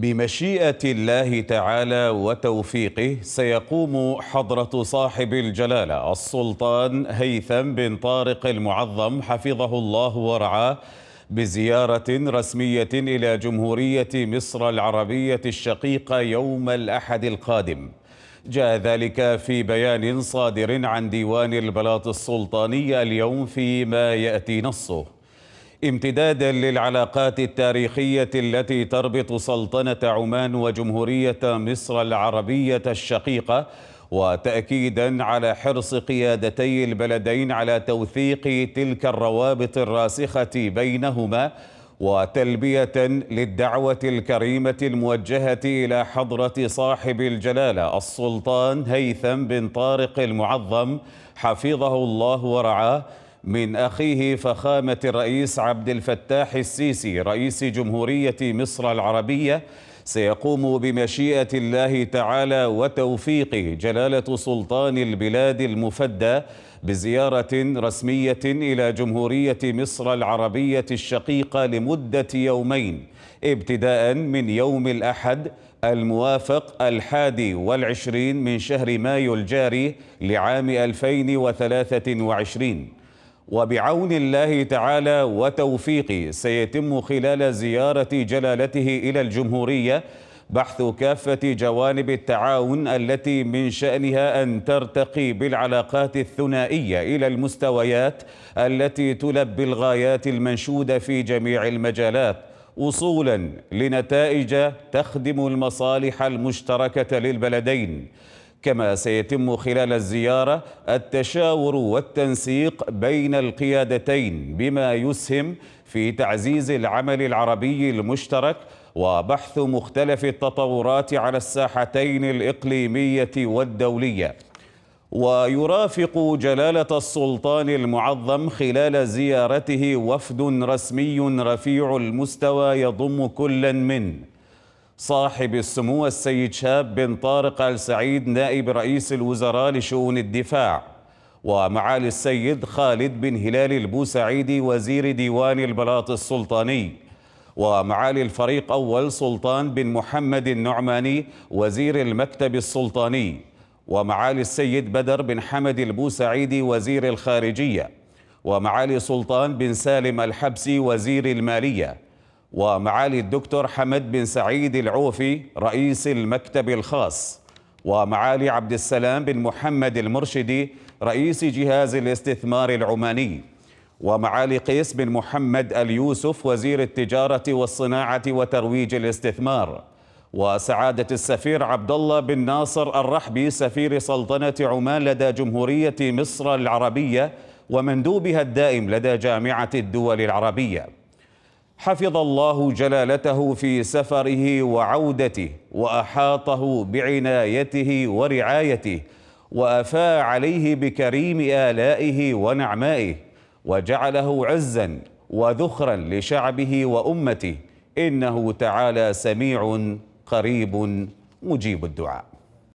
بمشيئة الله تعالى وتوفيقه سيقوم حضرة صاحب الجلالة السلطان هيثم بن طارق المعظم حفظه الله ورعاه بزيارة رسمية إلى جمهورية مصر العربية الشقيقة يوم الأحد القادم جاء ذلك في بيان صادر عن ديوان البلاط السلطاني اليوم فيما يأتي نصه امتدادا للعلاقات التاريخية التي تربط سلطنة عمان وجمهورية مصر العربية الشقيقة وتأكيدا على حرص قيادتي البلدين على توثيق تلك الروابط الراسخة بينهما وتلبية للدعوة الكريمة الموجهة إلى حضرة صاحب الجلالة السلطان هيثم بن طارق المعظم حفظه الله ورعاه من أخيه فخامة الرئيس عبد الفتاح السيسي رئيس جمهورية مصر العربية سيقوم بمشيئة الله تعالى وتوفيقه جلالة سلطان البلاد المفدى بزيارة رسمية إلى جمهورية مصر العربية الشقيقة لمدة يومين ابتداء من يوم الأحد الموافق الحادي والعشرين من شهر مايو الجاري لعام 2023 وبعون الله تعالى وتوفيقه سيتم خلال زيارة جلالته إلى الجمهورية بحث كافة جوانب التعاون التي من شأنها أن ترتقي بالعلاقات الثنائية إلى المستويات التي تلبي الغايات المنشودة في جميع المجالات وصولا لنتائج تخدم المصالح المشتركة للبلدين كما سيتم خلال الزيارة التشاور والتنسيق بين القيادتين بما يسهم في تعزيز العمل العربي المشترك وبحث مختلف التطورات على الساحتين الإقليمية والدولية ويرافق جلالة السلطان المعظم خلال زيارته وفد رسمي رفيع المستوى يضم كلا من صاحب السمو السيد شاب بن طارق آل سعيد نائب رئيس الوزراء لشؤون الدفاع ومعالي السيد خالد بن هلال البوسعيدي وزير ديوان البلاط السلطاني ومعالي الفريق أول سلطان بن محمد النعماني وزير المكتب السلطاني ومعالي السيد بدر بن حمد البوسعيدي وزير الخارجية ومعالي سلطان بن سالم الحبسي وزير الماليه ومعالي الدكتور حمد بن سعيد العوفي رئيس المكتب الخاص ومعالي عبد السلام بن محمد المرشدي رئيس جهاز الاستثمار العماني ومعالي قيس بن محمد اليوسف وزير التجارة والصناعة وترويج الاستثمار وسعادة السفير عبد الله بن ناصر الرحبي سفير سلطنة عمان لدى جمهورية مصر العربية ومندوبها الدائم لدى جامعة الدول العربية حفظ الله جلالته في سفره وعودته واحاطه بعنايته ورعايته وافاء عليه بكريم الائه ونعمائه وجعله عزا وذخرا لشعبه وامته انه تعالى سميع قريب مجيب الدعاء